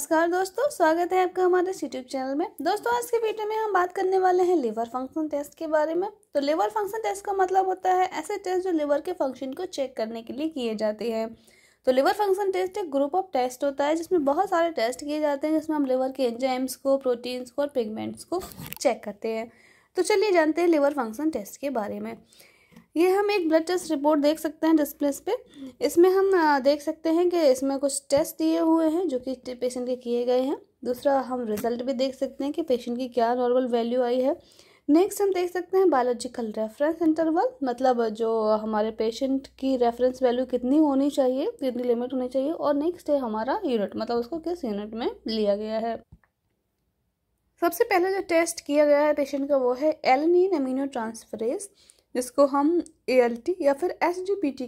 नमस्कार दोस्तों स्वागत है आपका हमारे यूट्यूब चैनल में दोस्तों आज के वीडियो में हम बात करने वाले हैं लिवर फंक्शन टेस्ट के बारे में तो लिवर फंक्शन टेस्ट का मतलब होता है ऐसे टेस्ट जो लिवर के फंक्शन को चेक करने के लिए किए जाते हैं तो लिवर फंक्शन टेस्ट एक ग्रुप ऑफ टेस्ट होता है जिसमें बहुत सारे टेस्ट किए जाते हैं जिसमें हम लिवर के एंजाइम्स को प्रोटीन्स को और पिगमेंट्स को चेक करते हैं तो चलिए जानते हैं लिवर फंक्शन टेस्ट के बारे में ये हम एक ब्लड टेस्ट रिपोर्ट देख सकते हैं डिस्प्लेस पे इसमें हम देख सकते हैं कि इसमें कुछ टेस्ट दिए हुए हैं जो कि पेशेंट के किए गए हैं दूसरा हम रिजल्ट भी देख सकते हैं कि पेशेंट की क्या नॉर्मल वैल्यू आई है नेक्स्ट हम देख सकते हैं बायोलॉजिकल रेफरेंस इंटरवल मतलब जो हमारे पेशेंट की रेफरेंस वैल्यू कितनी होनी चाहिए कितनी लिमिट होनी चाहिए और नेक्स्ट है हमारा यूनिट मतलब उसको किस यूनिट में लिया गया है सबसे पहले जो टेस्ट किया गया है पेशेंट का वो है एलनिन अमीनो ट्रांसफरेज जिसको हम ए या फिर एस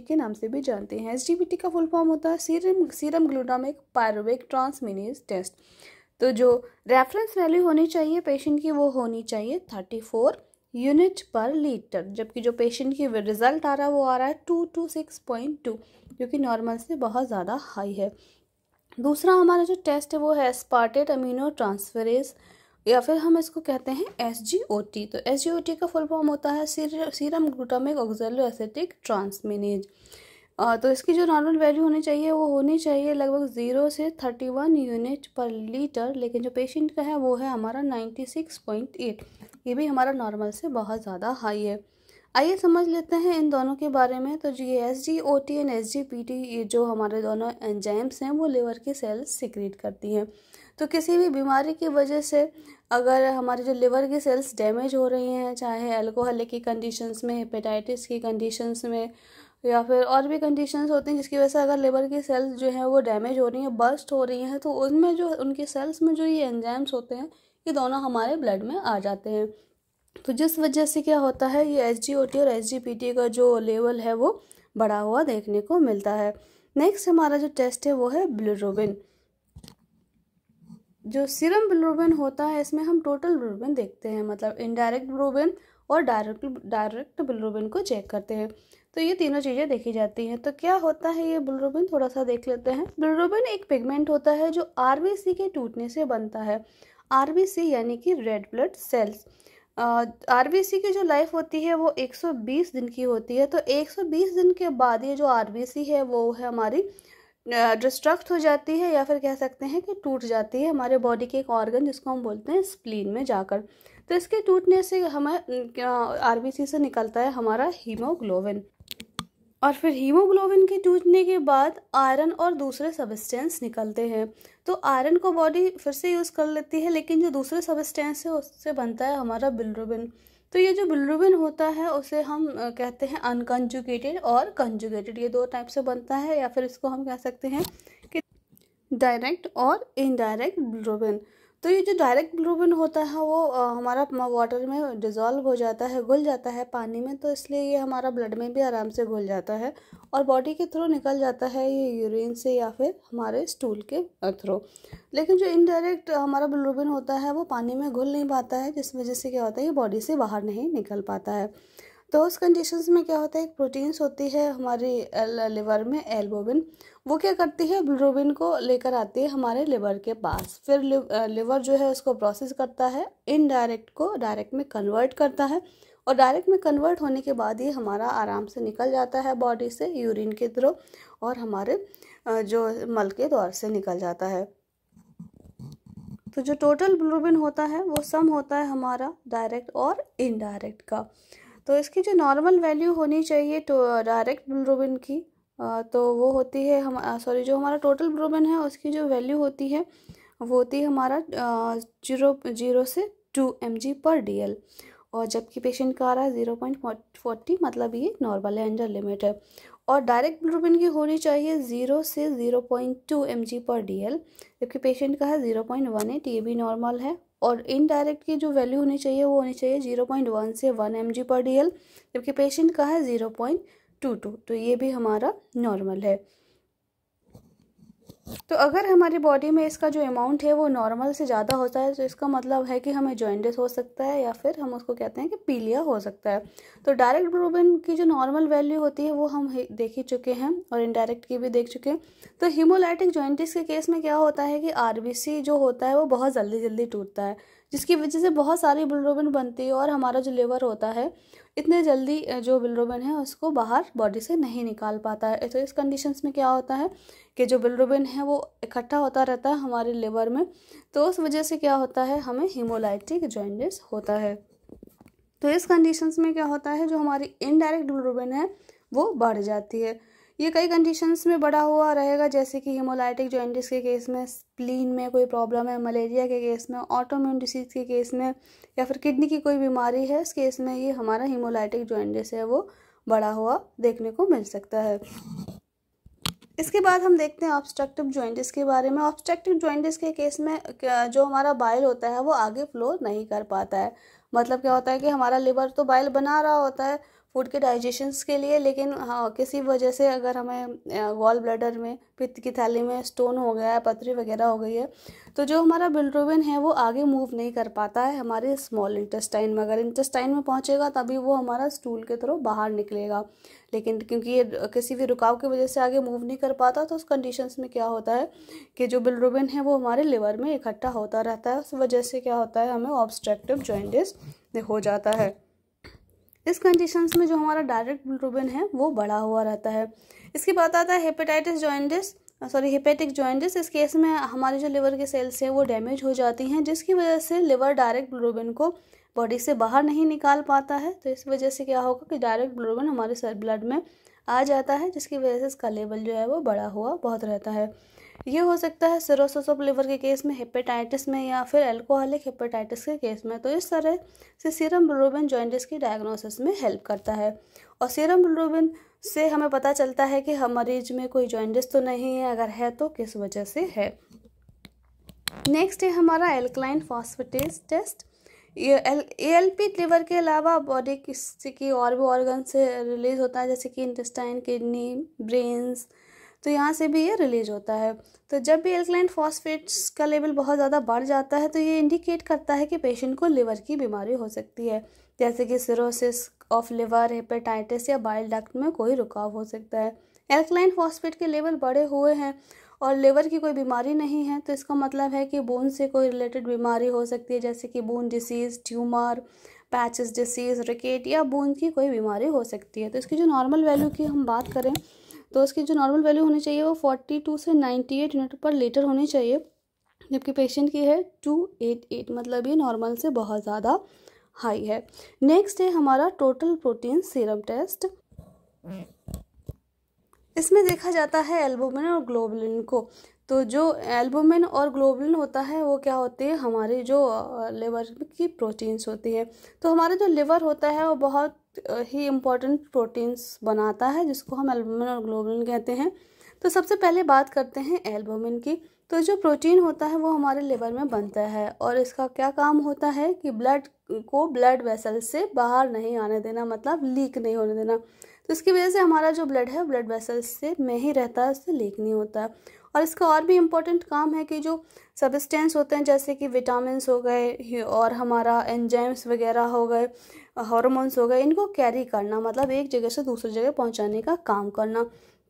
के नाम से भी जानते हैं एस का फुल फॉर्म होता है serum serum glutamic pyruvic transaminase test तो जो रेफरेंस वैल्यू होनी चाहिए पेशेंट की वो होनी चाहिए थर्टी फोर यूनिट पर लीटर जबकि जो पेशेंट की रिजल्ट आ रहा है वो आ रहा है two two six point two जो कि नॉर्मल से बहुत ज़्यादा हाई है दूसरा हमारा जो टेस्ट है वो है स्पार्टेड अमीनो ट्रांसफरेज या फिर हम इसको कहते हैं एस जी ओ टी तो एस जी ओ टी का फुल फॉर्म होता है सीर, serum glutamic oxaloacetic transaminase तो इसकी जो नॉर्मल वैल्यू होनी चाहिए वो होनी चाहिए लगभग ज़ीरो से थर्टी वन यूनिट पर लीटर लेकिन जो पेशेंट का है वो है हमारा नाइन्टी सिक्स पॉइंट एट ये भी हमारा नॉर्मल से बहुत ज़्यादा हाई है आइए समझ लेते हैं इन दोनों के बारे में तो जो ये S G O T and S G P T ये जो हमारे दोनों एंजाइम्स हैं वो लिवर की सेल्स सिक्रीट करती हैं तो किसी भी बीमारी की वजह से अगर हमारे जो लिवर की सेल्स डैमेज हो रही हैं चाहे अल्कोहल की कंडीशंस में हेपेटाइटिस की कंडीशंस में या फिर और भी कंडीशंस होती हैं जिसकी वजह से अगर लिवर की सेल्स जो हैं वो डैमेज हो रही हैं बर्स्ट हो रही हैं तो उनमें जो उनकी सेल्स में जो ये एंजाइम्स होते हैं ये दोनों हमारे ब्लड में आ जाते हैं तो जिस वजह से क्या होता है ये एस और एस का जो लेवल है वो बढ़ा हुआ देखने को मिलता है नेक्स्ट हमारा जो टेस्ट है वो है ब्लूरोबिन जो सीरम ब्लूरोबिन होता है इसमें हम टोटल ब्लूरोबिन देखते हैं मतलब इनडायरेक्ट ब्लूरोबिन और डायरेक्ट डायरेक्ट बिलरूबिन को चेक करते हैं तो ये तीनों चीज़ें देखी जाती हैं तो क्या होता है ये बिलरूबिन थोड़ा सा देख लेते हैं बिलरूबिन एक पिगमेंट होता है जो आर के टूटने से बनता है आर यानी कि रेड ब्लड सेल्स आर की जो लाइफ होती है वो 120 दिन की होती है तो 120 दिन के बाद ये जो आर है वो है हमारी डिस्ट्रक्ट हो जाती है या फिर कह सकते हैं कि टूट जाती है हमारे बॉडी के एक ऑर्गन जिसको हम बोलते हैं स्प्लीन में जाकर तो इसके टूटने से हमें आर से निकलता है हमारा हीमोग्लोबिन और फिर हीमोग्लोबिन के टूटने के बाद आयरन और दूसरे सबस्टेंस निकलते हैं तो आयरन को बॉडी फिर से यूज़ कर लेती है लेकिन जो दूसरे सबस्टेंस है उससे बनता है हमारा बिलरुबिन तो ये जो बिलरुबिन होता है उसे हम कहते हैं अनकंजुगेटेड और कंजुगेटेड ये दो टाइप से बनता है या फिर इसको हम कह सकते हैं कि डायरेक्ट और इनडायरेक्ट बिलरुबिन तो ये जो डायरेक्ट ग्लोबिन होता है वो आ, हमारा वाटर में डिज़ोल्व हो जाता है घुल जाता है पानी में तो इसलिए ये हमारा ब्लड में भी आराम से घुल जाता है और बॉडी के थ्रू निकल जाता है ये यूरिन से या फिर हमारे स्टूल के थ्रू लेकिन जो इनडायरेक्ट हमारा ग्लोबिन होता है वो पानी में घुल नहीं पाता है जिस वजह से क्या होता है ये बॉडी से बाहर नहीं निकल पाता है तो उस कंडीशन में क्या होता है एक प्रोटीन्स होती है हमारे लिवर में एल्बोबिन वो क्या करती है ब्लूबिन को लेकर आती है हमारे लिवर के पास फिर लिवर जो है उसको प्रोसेस करता है इनडायरेक्ट को डायरेक्ट में कन्वर्ट करता है और डायरेक्ट में कन्वर्ट होने के बाद ये हमारा आराम से निकल जाता है बॉडी से यूरिन के थ्रू और हमारे जो मल के द्वार से निकल जाता है तो जो टोटल ब्लूबिन होता है वो सम होता है हमारा डायरेक्ट और इनडायरेक्ट का तो इसकी जो नॉर्मल वैल्यू होनी चाहिए तो डायरेक्ट ब्लोबिन की uh, तो वो होती है हम सॉरी uh, जो हमारा टोटल ब्लोबिन है उसकी जो वैल्यू होती है वो होती है हमारा जीरो uh, जीरो से टू एम जी पर डी एल और जबकि पेशेंट का आ रहा है ज़ीरो पॉइंट फोर्टी मतलब ये नॉर्मल है अंडर लिमिट है और डायरेक्ट ब्लोबिन की होनी चाहिए ज़ीरो से zero point two M G पर डी एल जबकि पेशेंट का है ज़ीरो पॉइंट वन एट ये भी नॉर्मल है और इनडायरेक्ट की जो वैल्यू होनी चाहिए वो होनी चाहिए जीरो पॉइंट वन से वन एम जी पर डी एल जबकि पेशेंट का है ज़ीरो पॉइंट टू टू तो ये भी हमारा नॉर्मल है तो अगर हमारी बॉडी में इसका जो अमाउंट है वो नॉर्मल से ज़्यादा होता है तो इसका मतलब है कि हमें जॉइंटिस हो सकता है या फिर हम उसको कहते हैं कि पीलिया हो सकता है तो डायरेक्ट ब्रोबिन की जो नॉर्मल वैल्यू होती है वो हम देख ही चुके हैं और इनडायरेक्ट की भी देख चुके हैं तो हीमोलाइटिक जॉइंटिस के केस में क्या होता है कि आर जो होता है वो बहुत जल्दी जल्दी टूटता है जिसकी वजह से बहुत सारी बिलरोबिन बनती है और हमारा जो लिवर होता है इतने जल्दी जो बिलरोबिन है उसको बाहर बॉडी से नहीं निकाल पाता है तो इस कंडीशंस में क्या होता है कि जो बिलरोबिन है वो इकट्ठा होता रहता है हमारे लिवर में तो उस वजह से क्या होता है हमें हीमोलाइटिक जॉइंडिस होता है तो इस कंडीशंस में क्या होता है जो हमारी इनडायरेक्ट बिलरोबिन है वो बढ़ जाती है ये कई कंडीशंस में बड़ा हुआ रहेगा जैसे कि हिमोलाइटिक जॉइंटिस के केस में स्प्लीन में कोई प्रॉब्लम है मलेरिया के केस में ऑटोम्यून डिसीज़ के केस में या फिर किडनी की कोई बीमारी है इस केस में ये हमारा हिमोलाइटिक जॉइंटिस है वो बड़ा हुआ देखने को मिल सकता है इसके बाद हम देखते हैं ऑब्स्ट्रक्टिव जॉइंटिस के बारे में ऑब्स्ट्रक्टिव जॉइंटिस के केस में जो हमारा बाइल होता है वो आगे फ्लो नहीं कर पाता है मतलब क्या होता है कि हमारा लिवर तो बाइल बना रहा होता है फूड के डाइजेशन के लिए लेकिन हाँ किसी वजह से अगर हमें वॉल ब्लडर में पित्त की थैली में स्टोन हो गया है पथरी वगैरह हो गई है तो जो हमारा बिल्ड्रोविन है वो आगे मूव नहीं कर पाता है हमारे स्मॉल इंटेस्टाइन में अगर इंटेस्टाइन में पहुंचेगा तभी वो हमारा स्टूल के थ्रू बाहर निकलेगा लेकिन क्योंकि ये किसी भी रुकाव की वजह से आगे मूव नहीं कर पाता तो उस कंडीशन में क्या होता है कि जो बिल्ड्रोविन है वो हमारे लिवर में इकट्ठा होता रहता है उस वजह से क्या होता है हमें ऑब्स्ट्रेक्टिव जॉइंटिस हो जाता है इस कंडीशन में जो हमारा डायरेक्ट ग्लोबिन है वो बढ़ा हुआ रहता है इसके बाद आता है hepatitis jaundice sorry hepatic jaundice इस केस में हमारे जो लिवर के सेल्स हैं वो डैमेज हो जाती हैं जिसकी वजह से लिवर डायरेक्ट ग्लोबिन को बॉडी से बाहर नहीं निकाल पाता है तो इस वजह से क्या होगा कि डायरेक्ट ग्लोबिन हमारे ब्लड में आ जाता है जिसकी वजह से इसका लेवल जो है वो बड़ा हुआ बहुत रहता है ये हो सकता है सिरोसिस ऑफ लिवर के केस में हेपेटाइटिस में या फिर एल्कोहलिक हेपेटाइटिस के केस में तो इस तरह से सीरम बिलोबिन जॉइंटिस की डायग्नोसिस में हेल्प करता है और सीरम बिलोबिन से हमें पता चलता है कि हम मरीज में कोई जॉइंटिस तो नहीं है अगर है तो किस वजह से है नेक्स्ट है हमारा alkaline phosphatase test A L P liver के अलावा बॉडी किसी की और भी ऑर्गन से रिलीज होता है जैसे कि इंटेस्टाइन किडनी ब्रेन्स तो यहाँ से भी ये रिलीज होता है तो जब भी एल्कलाइन फॉस्फेट्स का लेवल बहुत ज़्यादा बढ़ जाता है तो ये इंडिकेट करता है कि पेशेंट को लिवर की बीमारी हो सकती है जैसे कि सिरोसिस ऑफ लिवर हेपेटाइटिस या बाइल डक्ट में कोई रुकाव हो सकता है एल्कलाइन फॉस्फेट के लेवल बढ़े हुए हैं और लिवर की कोई बीमारी नहीं है तो इसका मतलब है कि बोन से कोई रिलेटेड बीमारी हो सकती है जैसे कि bone disease tumour Paget's disease rickets या बोन की कोई बीमारी हो सकती है तो इसकी जो नॉर्मल वैल्यू की हम बात करें तो इसकी जो नॉर्मल वैल्यू होनी चाहिए वो फोर्टी टू से नाइन्टी एट यूनिट पर लीटर होनी चाहिए जबकि पेशेंट की है टू एट एट मतलब ये नॉर्मल से बहुत ज़्यादा हाई है नेक्स्ट है हमारा टोटल प्रोटीन सीरम टेस्ट इसमें देखा जाता है एल्बोमिन और ग्लोबलिन को तो जो एल्बोमिन और ग्लोबलिन होता है वो क्या होते हैं हमारे जो लिवर की प्रोटीन्स होती है तो हमारा जो लिवर होता है वो बहुत ही इम्पोर्टेंट प्रोटीन्स बनाता है जिसको हम एल्बोमिन और ग्लोबलिन कहते हैं तो सबसे पहले बात करते हैं एल्बोमिन की तो जो प्रोटीन होता है वो हमारे लिवर में बनता है और इसका क्या काम होता है कि ब्लड को ब्लड वेसल से बाहर नहीं आने देना मतलब लीक नहीं होने देना तो इसकी वजह से हमारा जो ब्लड है ब्लड वेसल्स से में ही रहता है उससे लीक नहीं होता और इसका और भी इम्पोर्टेंट काम है कि जो सबस्टेंस होते हैं जैसे कि विटामिन हो गए और हमारा एंजाइम्स वगैरह हो गए हॉर्मोन्स हो गए इनको कैरी करना मतलब एक जगह से दूसरी जगह पहुँचाने का काम करना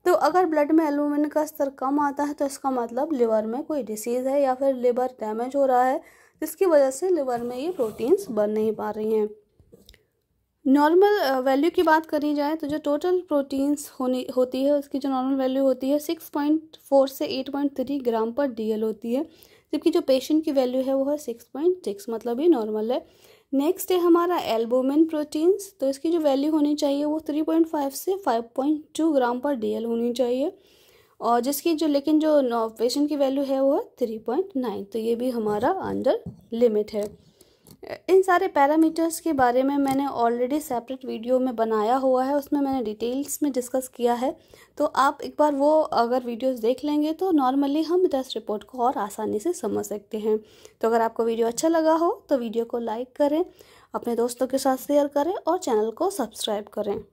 तो अगर ब्लड में एलुमिन का स्तर कम आता है तो इसका मतलब लिवर में कोई डिसीज़ है या फिर लिवर डैमेज हो रहा है जिसकी वजह से लिवर में ये प्रोटीन्स बन नहीं पा रही हैं नॉर्मल वैल्यू की बात करी जाए तो जो टोटल प्रोटीन्स होनी होती है उसकी जो नॉर्मल वैल्यू होती है सिक्स पॉइंट फोर से एट पॉइंट थ्री ग्राम पर डीएल होती है जबकि जो पेशेंट की वैल्यू है वो है सिक्स पॉइंट सिक्स मतलब ये नॉर्मल है नेक्स्ट है हमारा एल्बोमिन प्रोटीन्स तो इसकी जो वैल्यू होनी चाहिए वो थ्री पॉइंट फाइव से फाइव पॉइंट टू ग्राम पर डीएल होनी चाहिए और जिसकी जो लेकिन जो पेशेंट की वैल्यू है वो है थ्री पॉइंट नाइन तो ये भी हमारा अंडर लिमिट है इन सारे पैरामीटर्स के बारे में मैंने ऑलरेडी सेपरेट वीडियो में बनाया हुआ है उसमें मैंने डिटेल्स में डिस्कस किया है तो आप एक बार वो अगर वीडियोस देख लेंगे तो नॉर्मली हम टेस्ट रिपोर्ट को और आसानी से समझ सकते हैं तो अगर आपको वीडियो अच्छा लगा हो तो वीडियो को लाइक करें अपने दोस्तों के साथ शेयर करें और चैनल को सब्सक्राइब करें